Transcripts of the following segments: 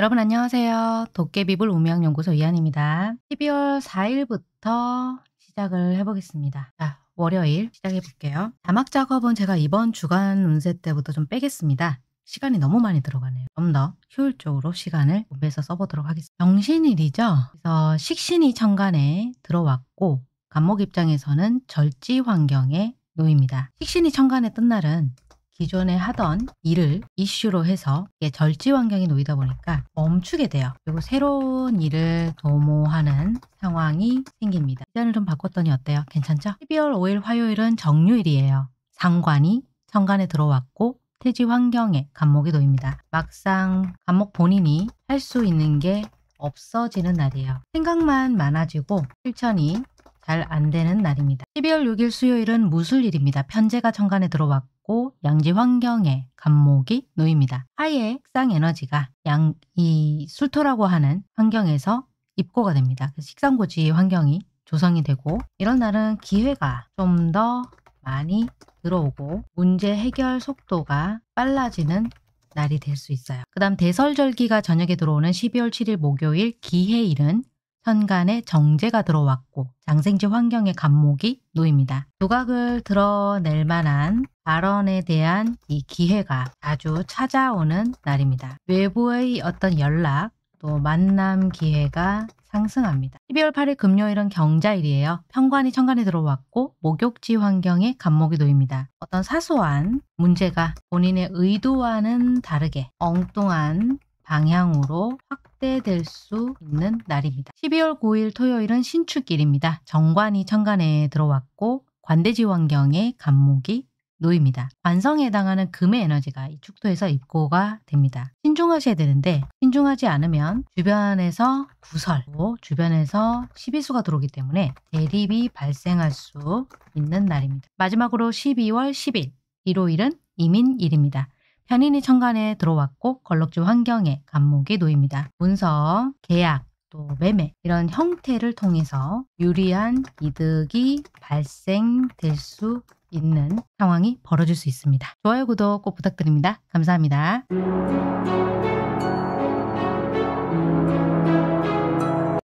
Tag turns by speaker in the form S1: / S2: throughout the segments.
S1: 여러분 안녕하세요. 도깨비불 운명연구소 이한입니다. 12월 4일부터 시작을 해보겠습니다. 자, 월요일 시작해볼게요. 자막 작업은 제가 이번 주간 운세 때부터 좀 빼겠습니다. 시간이 너무 많이 들어가네요. 좀 더 효율적으로 시간을 분배해서 써보도록 하겠습니다. 정신일이죠. 그래서 식신이 천간에 들어왔고 감목 입장에서는 절지 환경에 놓입니다. 식신이 천간에 뜬 날은 기존에 하던 일을 이슈로 해서 절지 환경이 놓이다 보니까 멈추게 돼요. 그리고 새로운 일을 도모하는 상황이 생깁니다. 시간을 좀 바꿨더니 어때요? 괜찮죠? 12월 5일 화요일은 정유일이에요. 상관이 천간에 들어왔고 퇴지 환경에 감목이 놓입니다. 막상 감목 본인이 할 수 있는 게 없어지는 날이에요. 생각만 많아지고 실천이 잘 안 되는 날입니다. 12월 6일 수요일은 무술일입니다. 편제가 천간에 들어왔고 있고 양지 환경에 감목이 놓입니다. 하의 식상 에너지가 양이 술토라고 하는 환경에서 입고가 됩니다. 그 식상고지 환경이 조성이 되고 이런 날은 기회가 좀 더 많이 들어오고 문제 해결 속도가 빨라지는 날이 될 수 있어요. 그 다음 대설절기가 저녁에 들어오는 12월 7일 목요일 기해일은 현간에 정제가 들어왔고 장생지 환경의 감목이 놓입니다. 두각을 드러낼 만한 발언에 대한 이 기회가 아주 찾아오는 날입니다. 외부의 어떤 연락 또 만남 기회가 상승합니다. 12월 8일 금요일은 경자일이에요. 평관이 천간에 들어왔고 목욕지 환경에 감목이 놓입니다. 어떤 사소한 문제가 본인의 의도와는 다르게 엉뚱한 방향으로 확대될 수 있는 날입니다. 12월 9일 토요일은 신축일입니다. 정관이 천간에 들어왔고 관대지 환경에 간목이 노입니다. 관성에 해당하는 금의 에너지가 이 축토에서 입고가 됩니다. 신중하셔야 되는데 신중하지 않으면 주변에서 구설, 주변에서 시비수가 들어오기 때문에 대립이 발생할 수 있는 날입니다. 마지막으로 12월 10일, 일요일은 이민일입니다. 현인이 천간에 들어왔고 걸럭지 환경에 감목이 놓입니다. 문서, 계약, 또 매매 이런 형태를 통해서 유리한 이득이 발생될 수 있는 상황이 벌어질 수 있습니다. 좋아요, 구독 꼭 부탁드립니다. 감사합니다.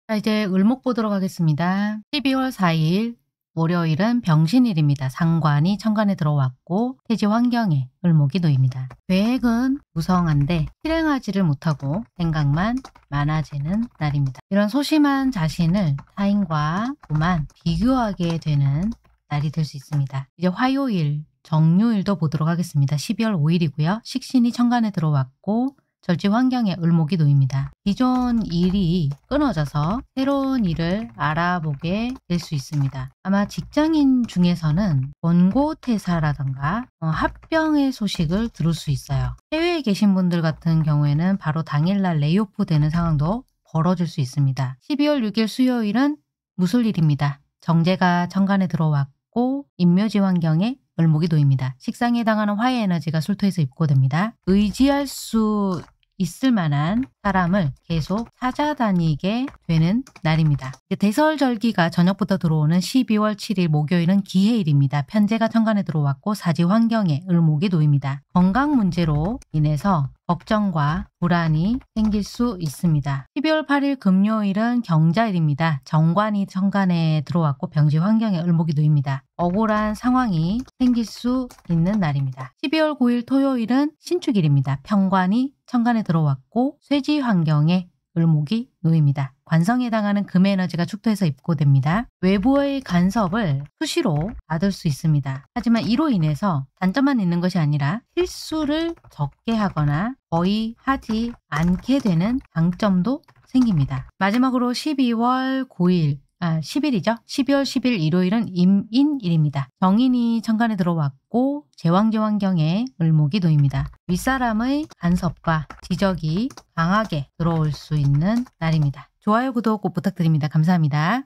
S1: 자, 이제 을목 보도록 하겠습니다. 12월 4일 월요일은 병신일입니다. 상관이 천간에 들어왔고 태지 환경에 을목이 놓입니다. 계획은 무성한데 실행하지를 못하고 생각만 많아지는 날입니다. 이런 소심한 자신을 타인과 그만 비교하게 되는 날이 될 수 있습니다. 이제 화요일, 정요일도 보도록 하겠습니다. 12월 5일이고요. 식신이 천간에 들어왔고 절제 환경에 을목이 놓입니다. 기존 일이 끊어져서 새로운 일을 알아보게 될 수 있습니다. 아마 직장인 중에서는 원고퇴사라던가 어, 합병의 소식을 들을 수 있어요. 해외에 계신 분들 같은 경우에는 바로 당일날 레이오프 되는 상황도 벌어질 수 있습니다. 12월 6일 수요일은 무술일입니다. 정제가 정관에 들어왔고 인묘지 환경에 을목이 놓입니다 식상에 해당하는 화해 에너지가 술토에서 입고됩니다. 의지할 수 있을 만한 사람을 계속 찾아다니게 되는 날입니다. 대설절기가 저녁부터 들어오는 12월 7일 목요일은 기해일입니다. 편제가 천간에 들어왔고 사지 환경에 을목이 놓입니다. 건강 문제로 인해서 걱정과 불안이 생길 수 있습니다. 12월 8일 금요일은 경자일입니다. 정관이 천간에 들어왔고 병지 환경에 을목이 놓입니다. 억울한 상황이 생길 수 있는 날입니다. 12월 9일 토요일은 신축일입니다. 평관이 천간에 들어왔고 쇠지 환경에 을목이 놓입니다. 관성에 해당하는 금의 에너지가 축토에서 입고됩니다. 외부의 간섭을 수시로 받을 수 있습니다. 하지만 이로 인해서 단점만 있는 것이 아니라 실수를 적게 하거나 거의 하지 않게 되는 장점도 생깁니다. 마지막으로 12월 9일 아, 10일이죠. 12월 10일 일요일은 임인일입니다. 정인이 천간에 들어왔고 제왕제왕경에 을목이 놓입니다 윗사람의 간섭과 지적이 강하게 들어올 수 있는 날입니다. 좋아요, 구독 꼭 부탁드립니다. 감사합니다.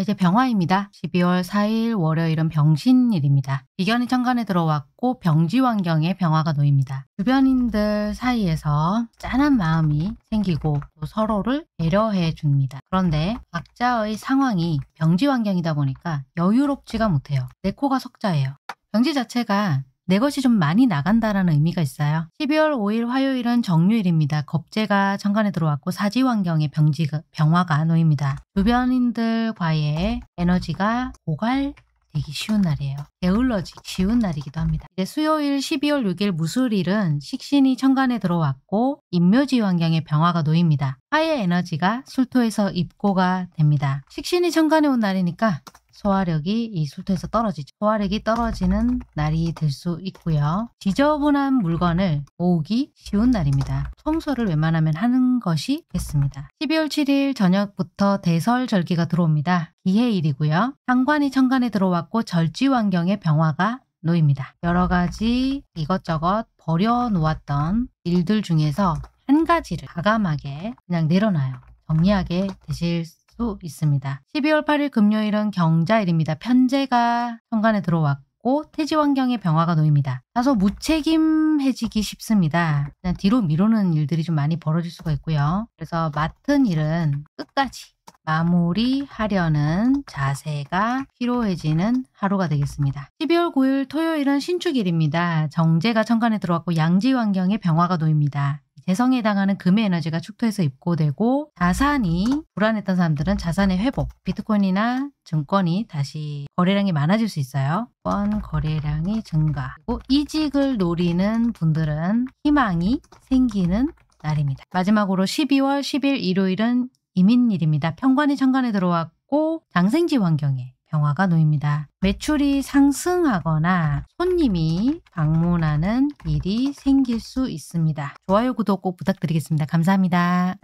S1: 이제 병화입니다. 12월 4일 월요일은 병신일입니다. 비견이 천간에 들어왔고 병지 환경에 병화가 놓입니다. 주변인들 사이에서 짠한 마음이 생기고 또 서로를 배려해 줍니다. 그런데 각자의 상황이 병지 환경이다 보니까 여유롭지가 못해요. 내 코가 석자예요. 병지 자체가 내 것이 좀 많이 나간다라는 의미가 있어요. 12월 5일 화요일은 정유일입니다. 겁재가 천간에 들어왔고 사지환경의 병지, 병화가 놓입니다. 주변인들과의 에너지가 고갈 되기 쉬운 날이에요. 게을러지 쉬운 날이기도 합니다. 이제 수요일 12월 6일 무술일은 식신이 천간에 들어왔고 인묘지 환경에 병화가 놓입니다. 화의 에너지가 술토에서 입고가 됩니다. 식신이 천간에 온 날이니까 소화력이 이 술토에서 떨어지죠. 소화력이 떨어지는 날이 될 수 있고요. 지저분한 물건을 모으기 쉬운 날입니다. 청소를 웬만하면 하는 것이겠습니다. 12월 7일 저녁부터 대설절기가 들어옵니다. 기해일이고요. 상관이 천간에 들어왔고 절지환경의 병화가 놓입니다. 여러 가지 이것저것 버려놓았던 일들 중에서 한 가지를 과감하게 그냥 내려놔요. 정리하게 되실 수수 있습니다. 12월 8일 금요일은 경자일입니다. 편제가 천간에 들어왔고 태지 환경에 병화가 놓입니다. 다소 무책임해지기 쉽습니다. 그냥 뒤로 미루는 일들이 좀 많이 벌어질 수가 있고요. 그래서 맡은 일은 끝까지 마무리하려는 자세가 필요해지는 하루가 되겠습니다. 12월 9일 토요일은 신축일입니다. 정제가 천간에 들어왔고 양지 환경에 병화가 놓입니다. 재성에 해당하는 금의 에너지가 축토에서 입고되고 자산이 불안했던 사람들은 자산의 회복, 비트코인이나 증권이 다시 거래량이 많아질 수 있어요. 번 거래량이 증가. 그리고 이직을 노리는 분들은 희망이 생기는 날입니다. 마지막으로 12월 10일 일요일은 이민일입니다. 평관이 천간에 들어왔고 장생지 환경에 경화가 놓입니다. 매출이 상승하거나 손님이 방문하는 일이 생길 수 있습니다. 좋아요, 구독 꼭 부탁드리겠습니다. 감사합니다.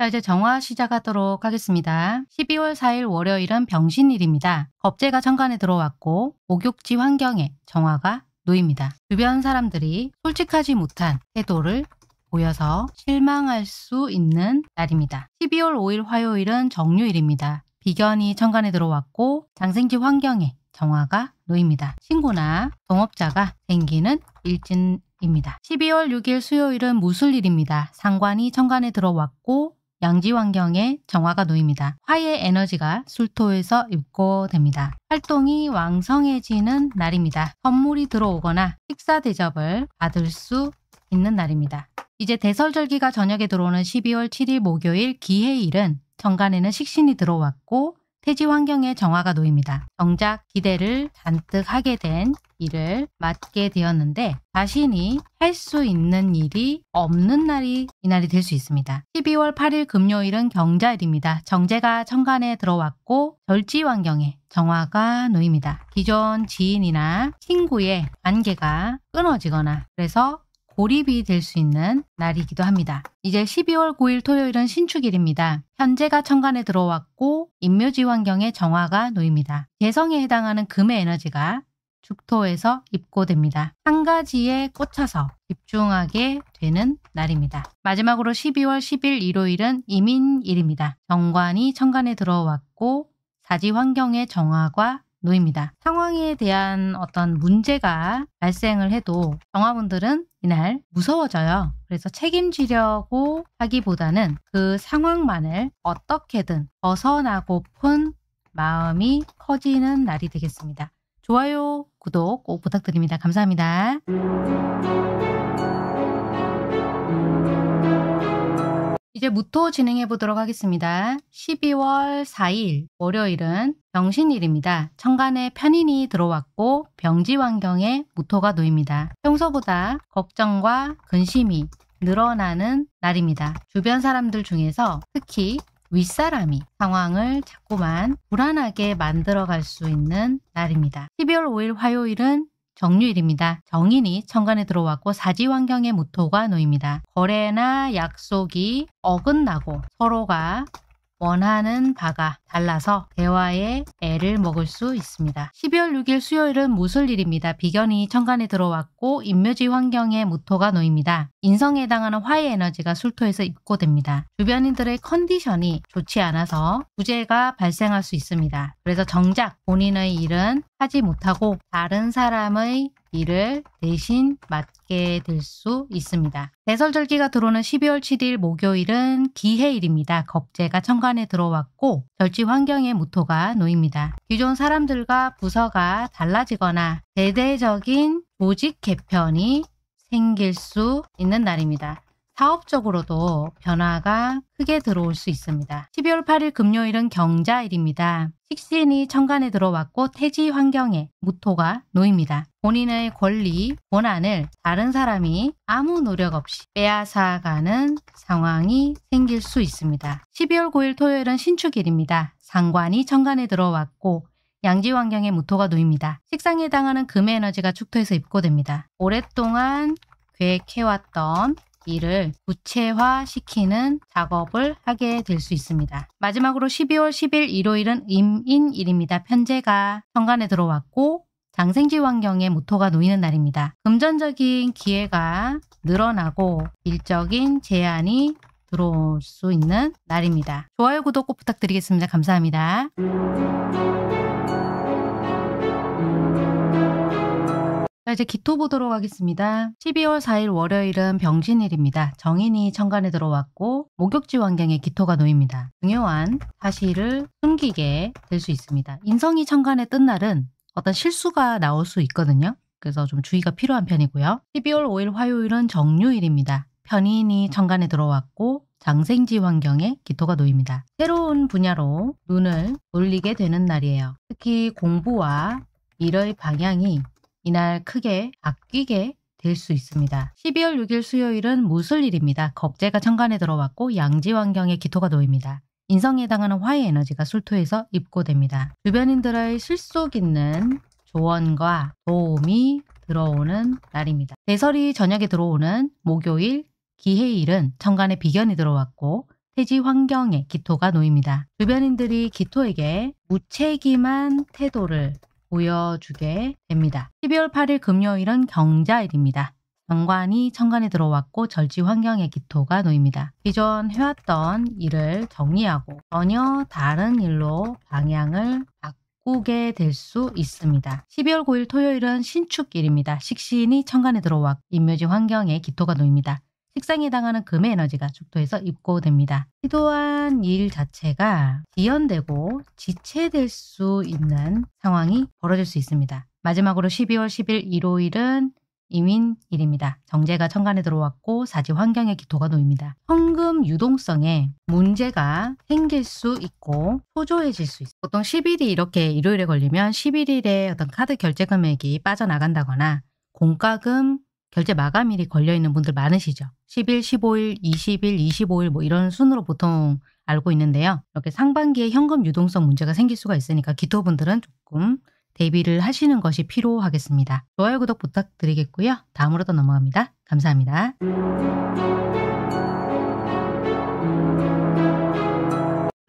S1: 자, 이제 정화 시작하도록 하겠습니다. 12월 4일 월요일은 병신일입니다. 겁재가 천간에 들어왔고 목욕지 환경에 정화가 놓입니다. 주변 사람들이 솔직하지 못한 태도를 보여서 실망할 수 있는 날입니다. 12월 5일 화요일은 정유일입니다. 비견이 천간에 들어왔고 장생지 환경에 정화가 놓입니다. 친구나 동업자가 생기는 일진입니다. 12월 6일 수요일은 무술일입니다. 상관이 천간에 들어왔고 양지 환경에 정화가 놓입니다. 화의 에너지가 술토에서 입고됩니다. 활동이 왕성해지는 날입니다. 선물이 들어오거나 식사 대접을 받을 수 있는 날입니다. 이제 대설절기가 저녁에 들어오는 12월 7일 목요일 기해일은 정간에는 식신이 들어왔고 태지 환경에 정화가 놓입니다. 정작 기대를 잔뜩 하게 된 일을 맡게 되었는데 자신이 할 수 있는 일이 없는 날이 이날이 될 수 있습니다. 12월 8일 금요일은 경자일입니다. 정제가 천간에 들어왔고 절지 환경에 정화가 놓입니다. 기존 지인이나 친구의 관계가 끊어지거나 그래서 고립이 될 수 있는 날이기도 합니다. 이제 12월 9일 토요일은 신축일입니다. 현재가 천간에 들어왔고 인묘지 환경에 정화가 놓입니다. 개성에 해당하는 금의 에너지가 죽토에서 입고됩니다. 한 가지에 꽂혀서 집중하게 되는 날입니다. 마지막으로 12월 10일 일요일은 이민일입니다. 정관이 천간에 들어왔고 사지 환경의 정화가 놓입니다. 상황에 대한 어떤 문제가 발생을 해도 정화분들은 이날 무서워져요. 그래서 책임지려고 하기보다는 그 상황만을 어떻게든 벗어나고픈 마음이 커지는 날이 되겠습니다. 좋아요, 구독 꼭 부탁드립니다. 감사합니다. 이제 무토 진행해 보도록 하겠습니다. 12월 4일 월요일은 병신일입니다. 천간에 편인이 들어왔고 병지 환경에 무토가 놓입니다. 평소보다 걱정과 근심이 늘어나는 날입니다. 주변 사람들 중에서 특히 윗사람이 상황을 자꾸만 불안하게 만들어갈 수 있는 날입니다. 12월 5일 화요일은 정유일입니다. 정인이 천간에 들어왔고 사지환경의 무토가 놓입니다. 거래나 약속이 어긋나고 서로가 원하는 바가 달라서 대화에 애를 먹을 수 있습니다. 12월 6일 수요일은 무술일입니다. 비견이 천간에 들어왔고 인묘지 환경에 무토가 놓입니다. 인성에 해당하는 화의 에너지가 술토에서 입고됩니다. 주변인들의 컨디션이 좋지 않아서 부재가 발생할 수 있습니다. 그래서 정작 본인의 일은 하지 못하고 다른 사람의 일을 대신 맡게 될 수 있습니다. 대설절기가 들어오는 12월 7일 목요일은 기해일입니다. 겁재가 천간에 들어왔고 절지 환경의 무토가 놓입니다. 기존 사람들과 부서가 달라지거나 대대적인 조직 개편이 생길 수 있는 날입니다. 사업적으로도 변화가 크게 들어올 수 있습니다. 12월 8일 금요일은 경자일입니다. 식신이 천간에 들어왔고 태지 환경에 무토가 놓입니다. 본인의 권리, 권한을 다른 사람이 아무 노력 없이 빼앗아가는 상황이 생길 수 있습니다. 12월 9일 토요일은 신축일입니다. 상관이 천간에 들어왔고 양지 환경에 무토가 놓입니다. 식상에 해당하는 금의 에너지가 축토에서 입고됩니다. 오랫동안 계획해왔던 이를 구체화시키는 작업을 하게 될 수 있습니다. 마지막으로 12월 10일 일요일은 임인일입니다. 편제가 현관에 들어왔고 장생지 환경에 모토가 놓이는 날입니다. 금전적인 기회가 늘어나고 일적인 제한이 들어올 수 있는 날입니다. 좋아요, 구독 꼭 부탁드리겠습니다. 감사합니다. 자, 이제 기토 보도록 하겠습니다. 12월 4일 월요일은 병신일입니다. 정인이 천간에 들어왔고 목욕지 환경에 기토가 놓입니다. 중요한 사실을 숨기게 될 수 있습니다. 인성이 천간에 뜬 날은 어떤 실수가 나올 수 있거든요. 그래서 좀 주의가 필요한 편이고요. 12월 5일 화요일은 정유일입니다. 편인이 천간에 들어왔고 장생지 환경에 기토가 놓입니다. 새로운 분야로 눈을 돌리게 되는 날이에요. 특히 공부와 일의 방향이 이날 크게 아끼게 될 수 있습니다. 12월 6일 수요일은 무술일입니다. 겁재가 천간에 들어왔고 양지환경에 기토가 놓입니다. 인성에 해당하는 화의 에너지가 술토에서 입고됩니다. 주변인들의 실속 있는 조언과 도움이 들어오는 날입니다. 대설이 저녁에 들어오는 목요일, 기해일은 천간에 비견이 들어왔고 태지 환경에 기토가 놓입니다. 주변인들이 기토에게 무책임한 태도를 보여주게 됩니다. 12월 8일 금요일은 경자일입니다. 정관이 천간에 들어왔고 절지 환경의 기토가 놓입니다. 기존 해왔던 일을 정리하고 전혀 다른 일로 방향을 바꾸게 될 수 있습니다. 12월 9일 토요일은 신축일입니다. 식신이 천간에 들어왔고 임묘지 환경의 기토가 놓입니다. 식상이 당하는 금의 에너지가 죽도에서 입고됩니다. 시도한 일 자체가 지연되고 지체될 수 있는 상황이 벌어질 수 있습니다. 마지막으로 12월 10일 일요일은 이민일입니다. 정제가 천간에 들어왔고 사지 환경의 기토가 놓입니다. 현금 유동성에 문제가 생길 수 있고 소조해질 수 있어요. 보통 10일이 이렇게 일요일에 걸리면 11일에 어떤 카드 결제 금액이 빠져나간다거나 공과금 결제 마감일이 걸려있는 분들 많으시죠. 10일, 15일, 20일, 25일 뭐 이런 순으로 보통 알고 있는데요. 이렇게 상반기에 현금 유동성 문제가 생길 수가 있으니까 기토분들은 조금 대비를 하시는 것이 필요하겠습니다. 좋아요, 구독 부탁드리겠고요. 다음으로 또 넘어갑니다. 감사합니다.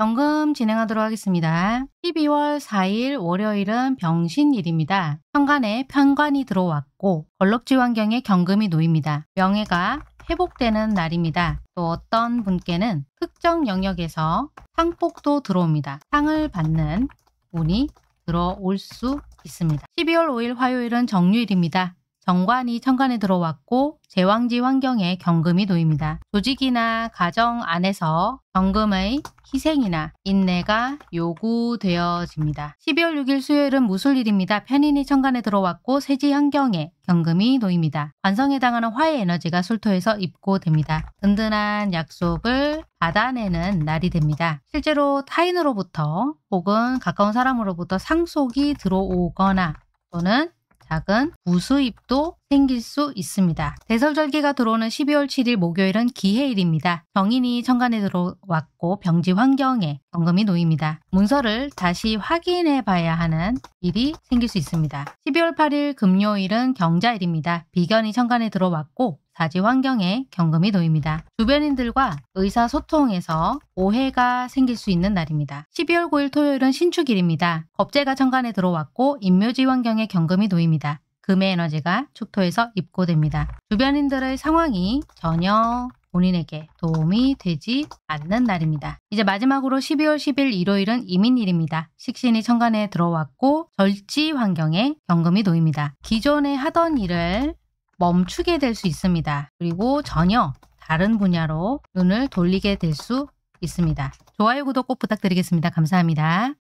S1: 경금 진행하도록 하겠습니다. 12월 4일 월요일은 병신일입니다. 현관에 편관이 들어왔고 걸럭지 환경에 경금이 놓입니다. 명예가 회복되는 날입니다. 또 어떤 분께는 특정 영역에서 상복도 들어옵니다. 상을 받는 운이 들어올 수 있습니다. 12월 5일 화요일은 정유일입니다. 정관이 천간에 들어왔고 제왕지 환경에 경금이 놓입니다. 조직이나 가정 안에서 경금의 희생이나 인내가 요구되어집니다. 12월 6일 수요일은 무술일입니다. 편인이 천간에 들어왔고 세지 환경에 경금이 놓입니다. 관성에 해당하는 화의 에너지가 술토에서 입고됩니다. 든든한 약속을 받아내는 날이 됩니다. 실제로 타인으로부터 혹은 가까운 사람으로부터 상속이 들어오거나 또는 작은 부수입도 생길 수 있습니다. 대설절기가 들어오는 12월 7일 목요일은 기해일입니다. 정인이 천간에 들어왔고 병지 환경에 경금이 놓입니다. 문서를 다시 확인해 봐야 하는 일이 생길 수 있습니다. 12월 8일 금요일은 경자일입니다. 비견이 천간에 들어왔고 사지 환경에 경금이 놓입니다. 주변인들과 의사소통에서 오해가 생길 수 있는 날입니다. 12월 9일 토요일은 신축일입니다. 겁재가 천간에 들어왔고 인묘지 환경에 경금이 놓입니다. 금의 에너지가 축토에서 입고됩니다. 주변인들의 상황이 전혀 본인에게 도움이 되지 않는 날입니다. 이제 마지막으로 12월 10일 일요일은 이민일입니다. 식신이 천간에 들어왔고 절지 환경에 경금이 놓입니다. 기존에 하던 일을 멈추게 될 수 있습니다. 그리고 전혀 다른 분야로 눈을 돌리게 될 수 있습니다. 좋아요, 구독 꼭 부탁드리겠습니다. 감사합니다.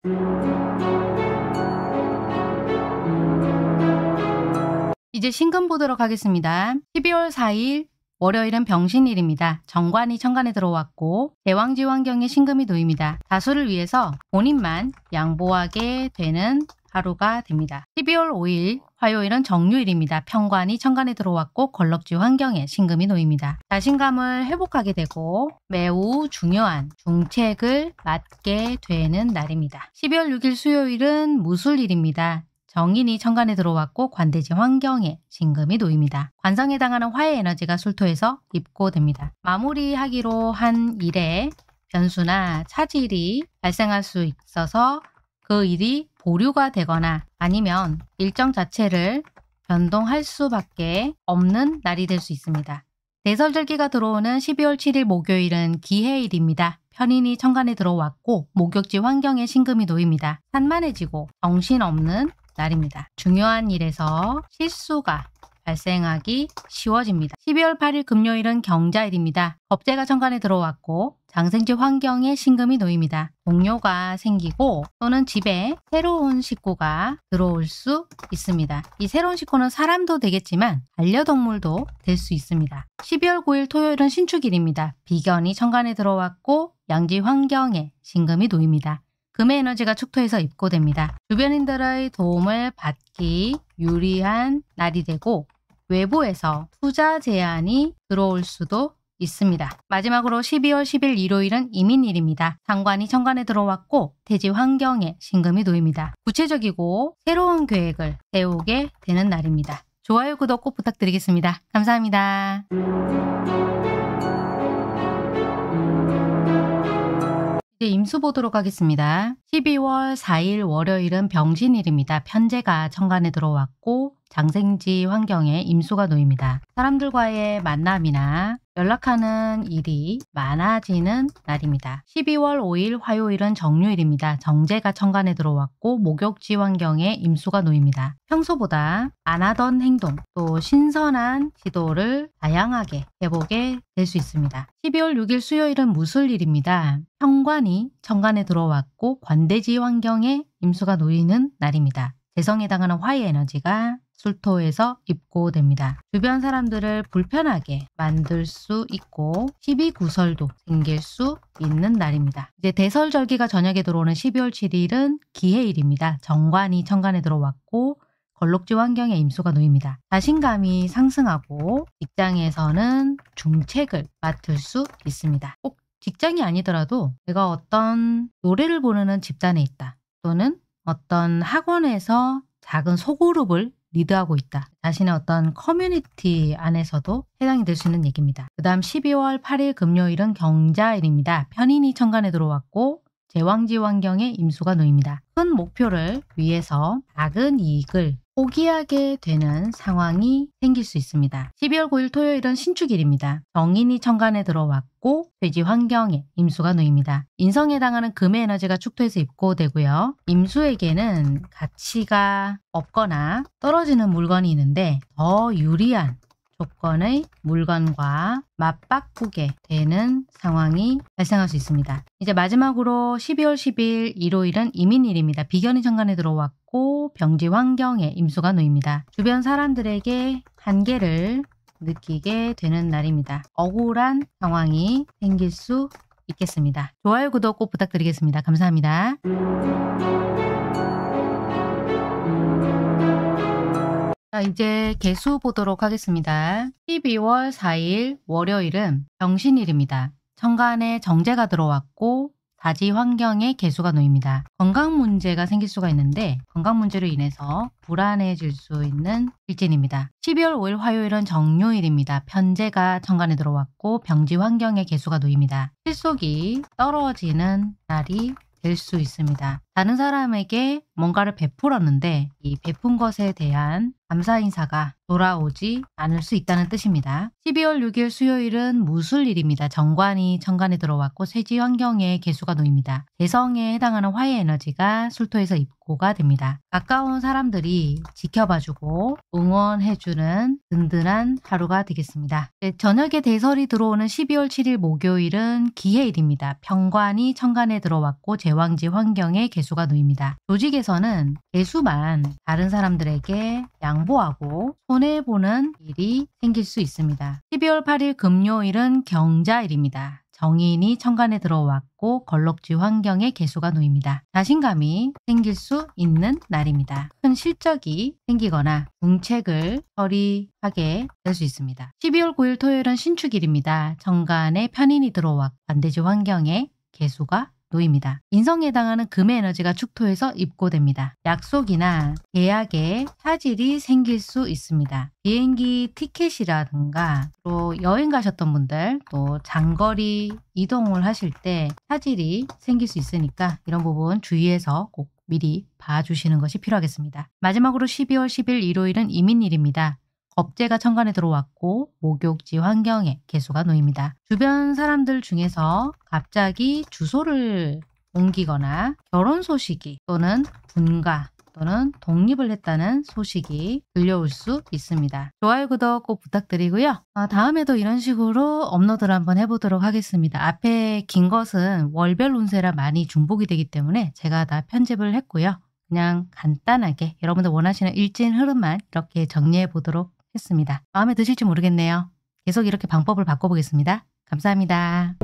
S1: 이제 신금 보도록 하겠습니다. 12월 4일 월요일은 병신일입니다. 정관이 천간에 들어왔고 대왕지 환경에 신금이 놓입니다 다수를 위해서 본인만 양보하게 되는 하루가 됩니다. 12월 5일 화요일은 정유일입니다. 평관이 천간에 들어왔고 걸럭지 환경에 신금이 놓입니다. 자신감을 회복하게 되고 매우 중요한 중책을 맡게 되는 날입니다. 12월 6일 수요일은 무술일입니다. 정인이 천간에 들어왔고 관대지 환경에 신금이 놓입니다. 관성에 당하는 화의 에너지가 술토에서 입고됩니다. 마무리하기로 한 일에 변수나 차질이 발생할 수 있어서 그 일이 보류가 되거나 아니면 일정 자체를 변동할 수밖에 없는 날이 될 수 있습니다. 대설절기가 들어오는 12월 7일 목요일은 기해일입니다. 편인이 천간에 들어왔고 목욕지 환경에 신금이 놓입니다. 산만해지고 정신없는 날입니다. 중요한 일에서 실수가 발생하기 쉬워집니다. 12월 8일 금요일은 경자일입니다. 법제가 천간에 들어왔고 장생지 환경에 신금이 놓입니다. 동료가 생기고 또는 집에 새로운 식구가 들어올 수 있습니다. 이 새로운 식구는 사람도 되겠지만 반려동물도 될 수 있습니다. 12월 9일 토요일은 신축일입니다. 비견이 천간에 들어왔고 양지 환경에 신금이 놓입니다. 금의 에너지가 축토에서 입고됩니다. 주변인들의 도움을 받기 유리한 날이 되고 외부에서 투자 제안이 들어올 수도 있습니다. 마지막으로 12월 10일 일요일은 이민일입니다. 상관이 천간에 들어왔고 대지 환경에 신금이 놓입니다. 구체적이고 새로운 계획을 세우게 되는 날입니다. 좋아요, 구독 꼭 부탁드리겠습니다. 감사합니다. 네, 임수 보도록 하겠습니다. 12월 4일 월요일은 병신일입니다. 편제가 천간에 들어왔고 장생지 환경에 임수가 놓입니다. 사람들과의 만남이나 연락하는 일이 많아지는 날입니다. 12월 5일 화요일은 정유일입니다. 정제가 천간에 들어왔고 목욕지 환경에 임수가 놓입니다. 평소보다 안 하던 행동 또 신선한 지도를 다양하게 해보게 될 수 있습니다. 12월 6일 수요일은 무술일입니다. 평관이 천간에 들어왔고 관대지 환경에 임수가 놓이는 날입니다. 재성에 해당하는 화의 에너지가 술토에서 입고됩니다. 주변 사람들을 불편하게 만들 수 있고 시비 구설도 생길 수 있는 날입니다. 이제 대설절기가 저녁에 들어오는 12월 7일은 기해일입니다. 정관이 천간에 들어왔고 걸록지 환경에 임수가 놓입니다. 자신감이 상승하고 직장에서는 중책을 맡을 수 있습니다. 꼭 직장이 아니더라도 내가 어떤 노래를 부르는 집단에 있다 또는 어떤 학원에서 작은 소그룹을 리드하고 있다. 자신의 어떤 커뮤니티 안에서도 해당이 될 수 있는 얘기입니다. 그 다음 12월 8일 금요일은 경자일입니다. 편인이 천간에 들어왔고 제왕지 환경에 임수가 놓입니다. 큰 목표를 위해서 작은 이익을 포기하게 되는 상황이 생길 수 있습니다. 12월 9일 토요일은 신축일입니다. 정인이 천간에 들어왔고 돼지 환경에 임수가 놓입니다. 인성에 해당하는 금의 에너지가 축토에서 입고되고요. 임수에게는 가치가 없거나 떨어지는 물건이 있는데 더 유리한 조건의 물건과 맞바꾸게 되는 상황이 발생할 수 있습니다. 이제 마지막으로 12월 10일 일요일은 이민일입니다. 비견이 천간에 들어왔고 없고 병지 환경에 임수가 놓입니다. 주변 사람들에게 한계를 느끼게 되는 날입니다. 억울한 상황이 생길 수 있겠습니다. 좋아요, 구독 꼭 부탁드리겠습니다. 감사합니다. 자, 이제 개수 보도록 하겠습니다. 12월 4일 월요일은 병신일입니다. 천간에 정제가 들어왔고 바지 환경에 개수가 놓입니다. 건강 문제가 생길 수가 있는데 건강 문제로 인해서 불안해질 수 있는 일진입니다. 12월 5일 화요일은 정요일입니다. 편제가 천간에 들어왔고 병지 환경에 개수가 놓입니다. 실속이 떨어지는 날이 될 수 있습니다. 다른 사람에게 뭔가를 베풀었는데 이 베푼 것에 대한 감사 인사가 돌아오지 않을 수 있다는 뜻입니다. 12월 6일 수요일은 무술일입니다. 정관이 천간에 들어왔고 세지 환경에 개수가 놓입니다. 대성에 해당하는 화해 에너지가 술토에서 입고가 됩니다. 가까운 사람들이 지켜봐주고 응원해주는 든든한 하루가 되겠습니다. 네, 저녁에 대설이 들어오는 12월 7일 목요일은 기해일입니다. 평관이 천간에 들어왔고 제왕지 환경에 개수가 개수가 놓입니다. 조직에서는 개수만 다른 사람들에게 양보하고 손해보는 일이 생길 수 있습니다. 12월 8일 금요일은 경자일입니다. 정인이 천간에 들어왔고 걸럭지 환경의 개수가 놓입니다. 자신감이 생길 수 있는 날입니다. 큰 실적이 생기거나 궁책을 처리하게 될 수 있습니다. 12월 9일 토요일은 신축일입니다. 천간에 편인이 들어왔고 반대지 환경의 개수가 노입니다. 인성에 해당하는 금의 에너지가 축토에서 입고됩니다. 약속이나 계약에 차질이 생길 수 있습니다. 비행기 티켓이라든가 또 여행 가셨던 분들 또 장거리 이동을 하실 때 차질이 생길 수 있으니까 이런 부분 주의해서 꼭 미리 봐주시는 것이 필요하겠습니다. 마지막으로 12월 10일 일요일은 이민일입니다. 겁재가 천간에 들어왔고 목욕지 환경에 개수가 놓입니다. 주변 사람들 중에서 갑자기 주소를 옮기거나 결혼 소식이 또는 분가 또는 독립을 했다는 소식이 들려올 수 있습니다. 좋아요, 구독 꼭 부탁드리고요. 아, 다음에도 이런 식으로 업로드를 한번 해보도록 하겠습니다. 앞에 긴 것은 월별 운세라 많이 중복이 되기 때문에 제가 다 편집을 했고요. 그냥 간단하게 여러분들 원하시는 일진 흐름만 이렇게 정리해 보도록 했습니다. 마음에 드실지 모르겠네요. 계속 이렇게 방법을 바꿔보겠습니다. 감사합니다.